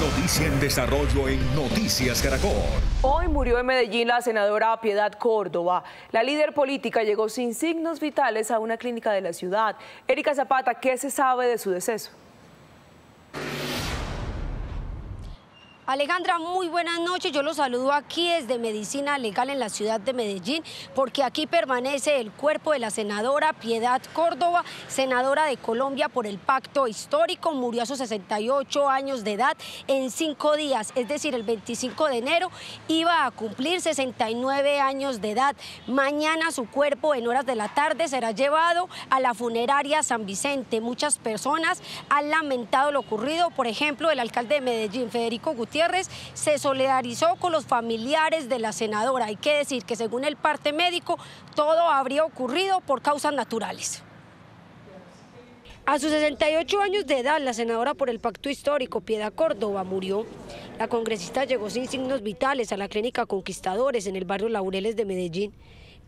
Noticia en desarrollo en Noticias Caracol. Hoy murió en Medellín la senadora Piedad Córdoba. La líder política llegó sin signos vitales a una clínica de la ciudad. Erika Zapata, ¿qué se sabe de su deceso? Alejandra, muy buenas noches. Yo los saludo aquí desde Medicina Legal en la ciudad de Medellín, porque aquí permanece el cuerpo de la senadora Piedad Córdoba, senadora de Colombia por el pacto histórico. Murió a sus 68 años de edad en cinco días, es decir, el 25 de enero iba a cumplir 69 años de edad. Mañana su cuerpo en horas de la tarde será llevado a la funeraria San Vicente. Muchas personas han lamentado lo ocurrido. Por ejemplo, el alcalde de Medellín, Federico Gutiérrez, se solidarizó con los familiares de la senadora. Hay que decir que según el parte médico, todo habría ocurrido por causas naturales. A sus 68 años de edad, la senadora por el pacto histórico Piedad Córdoba murió. La congresista llegó sin signos vitales a la clínica Conquistadores en el barrio Laureles de Medellín.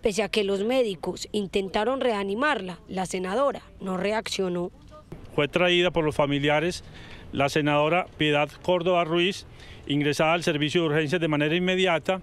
Pese a que los médicos intentaron reanimarla, la senadora no reaccionó. Fue traída por los familiares la senadora Piedad Córdoba Ruiz, ingresada al servicio de urgencias de manera inmediata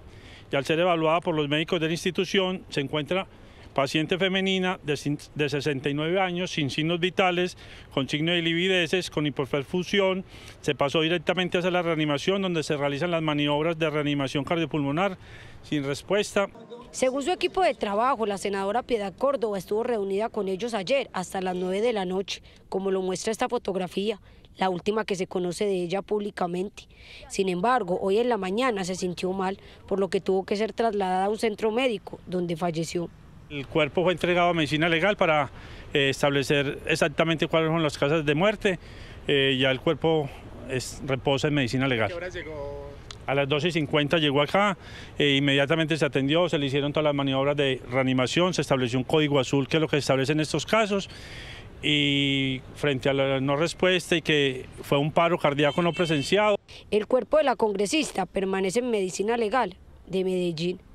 y al ser evaluada por los médicos de la institución, se encuentra paciente femenina de, 69 años, sin signos vitales, con signos de livideces, con hipoperfusión, se pasó directamente hacia la reanimación donde se realizan las maniobras de reanimación cardiopulmonar sin respuesta. Según su equipo de trabajo, la senadora Piedad Córdoba estuvo reunida con ellos ayer hasta las 9 de la noche, como lo muestra esta fotografía, la última que se conoce de ella públicamente. Sin embargo, hoy en la mañana se sintió mal, por lo que tuvo que ser trasladada a un centro médico, donde falleció. El cuerpo fue entregado a medicina legal para eh, establecer exactamente cuáles son las causas de muerte. Eh, ya el cuerpo reposa en medicina legal. A las 12 y 50 llegó acá, e inmediatamente se atendió, se le hicieron todas las maniobras de reanimación, se estableció un código azul, que es lo que se establece en estos casos, y frente a la no respuesta y que fue un paro cardíaco no presenciado. El cuerpo de la congresista permanece en medicina legal de Medellín.